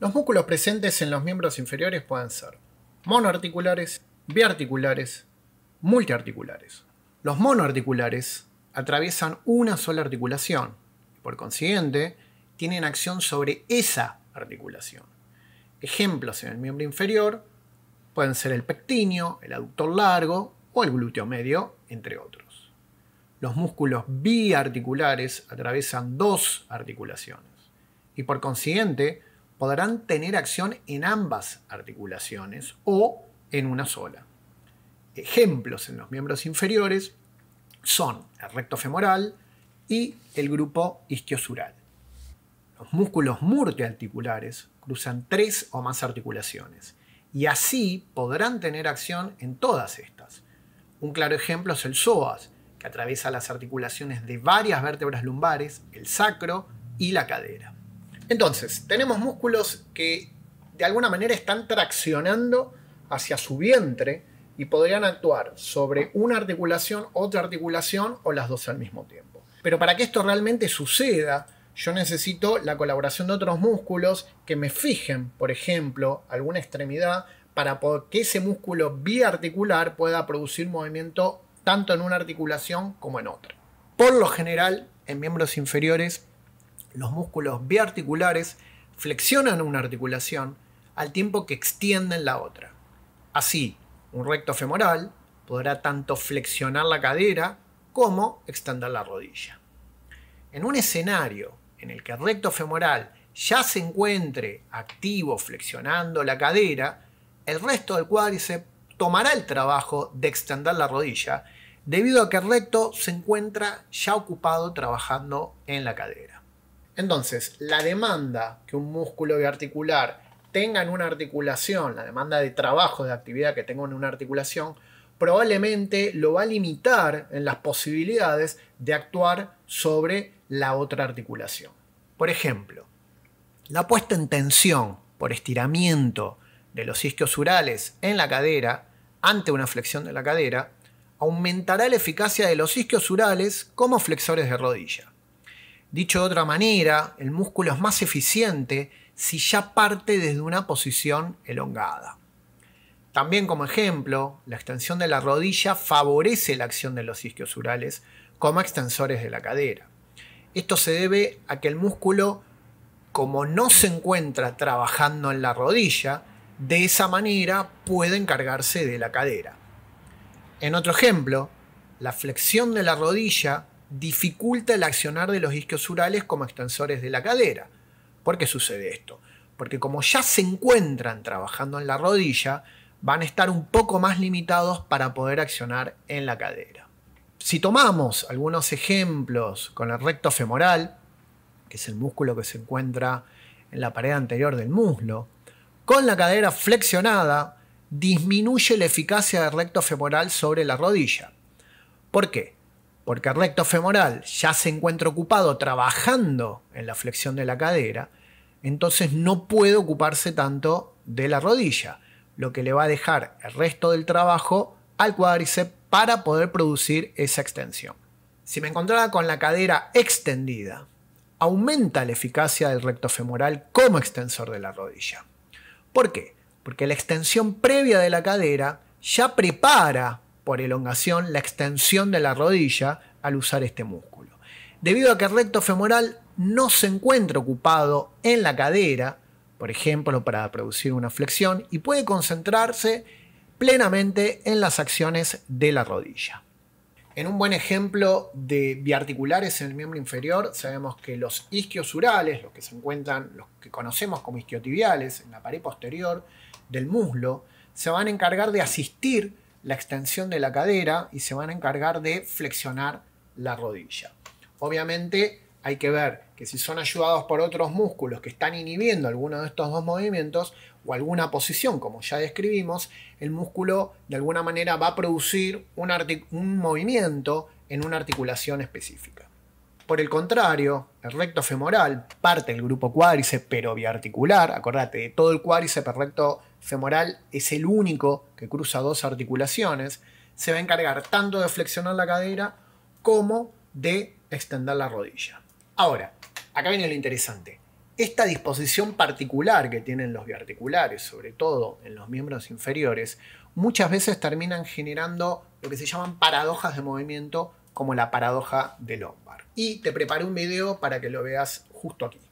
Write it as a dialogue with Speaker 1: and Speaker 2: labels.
Speaker 1: Los músculos presentes en los miembros inferiores pueden ser monoarticulares, biarticulares, multiarticulares. Los monoarticulares atraviesan una sola articulación, y por consiguiente, tienen acción sobre esa articulación. Ejemplos en el miembro inferior pueden ser el pectinio, el aductor largo o el glúteo medio, entre otros. Los músculos biarticulares atraviesan dos articulaciones y por consiguiente podrán tener acción en ambas articulaciones o en una sola. Ejemplos en los miembros inferiores son el recto femoral y el grupo isquiosural. Los músculos multiarticulares cruzan tres o más articulaciones y así podrán tener acción en todas estas. Un claro ejemplo es el psoas, que atraviesa las articulaciones de varias vértebras lumbares, el sacro y la cadera. Entonces, tenemos músculos que de alguna manera están traccionando hacia su vientre y podrían actuar sobre una articulación, otra articulación o las dos al mismo tiempo. Pero para que esto realmente suceda, yo necesito la colaboración de otros músculos que me fijen, por ejemplo, alguna extremidad para que ese músculo biarticular pueda producir movimiento tanto en una articulación como en otra. Por lo general, en miembros inferiores los músculos biarticulares flexionan una articulación al tiempo que extienden la otra. Así, un recto femoral podrá tanto flexionar la cadera como extender la rodilla. En un escenario en el que el recto femoral ya se encuentre activo flexionando la cadera, el resto del cuádriceps tomará el trabajo de extender la rodilla debido a que el recto se encuentra ya ocupado trabajando en la cadera. Entonces, la demanda que un músculo articular tenga en una articulación, la demanda de trabajo, de actividad que tenga en una articulación, probablemente lo va a limitar en las posibilidades de actuar sobre la otra articulación. Por ejemplo, la puesta en tensión por estiramiento de los isquios urales en la cadera ante una flexión de la cadera aumentará la eficacia de los isquios urales como flexores de rodilla. Dicho de otra manera, el músculo es más eficiente si ya parte desde una posición elongada. También como ejemplo, la extensión de la rodilla favorece la acción de los isquios urales como extensores de la cadera. Esto se debe a que el músculo, como no se encuentra trabajando en la rodilla, de esa manera puede encargarse de la cadera. En otro ejemplo, la flexión de la rodilla dificulta el accionar de los isquios urales como extensores de la cadera. ¿Por qué sucede esto? Porque como ya se encuentran trabajando en la rodilla, van a estar un poco más limitados para poder accionar en la cadera. Si tomamos algunos ejemplos con el recto femoral, que es el músculo que se encuentra en la pared anterior del muslo, con la cadera flexionada, disminuye la eficacia del recto femoral sobre la rodilla. ¿Por qué? porque el recto femoral ya se encuentra ocupado trabajando en la flexión de la cadera, entonces no puede ocuparse tanto de la rodilla, lo que le va a dejar el resto del trabajo al cuádriceps para poder producir esa extensión. Si me encontraba con la cadera extendida, aumenta la eficacia del recto femoral como extensor de la rodilla. ¿Por qué? Porque la extensión previa de la cadera ya prepara por elongación la extensión de la rodilla al usar este músculo. Debido a que el recto femoral no se encuentra ocupado en la cadera, por ejemplo, para producir una flexión, y puede concentrarse plenamente en las acciones de la rodilla. En un buen ejemplo de biarticulares en el miembro inferior, sabemos que los isquiosurales, los que se encuentran, los que conocemos como isquiotibiales, en la pared posterior del muslo, se van a encargar de asistir la extensión de la cadera y se van a encargar de flexionar la rodilla. Obviamente hay que ver que si son ayudados por otros músculos que están inhibiendo alguno de estos dos movimientos o alguna posición, como ya describimos, el músculo de alguna manera va a producir un, movimiento en una articulación específica. Por el contrario, el recto femoral, parte del grupo cuádriceps, pero biarticular, acordate, de todo el cuádriceps, el recto femoral es el único que cruza dos articulaciones, se va a encargar tanto de flexionar la cadera como de extender la rodilla. Ahora, acá viene lo interesante. Esta disposición particular que tienen los biarticulares, sobre todo en los miembros inferiores, muchas veces terminan generando lo que se llaman paradojas de movimiento como la paradoja de Lombard. Y te preparé un video para que lo veas justo aquí.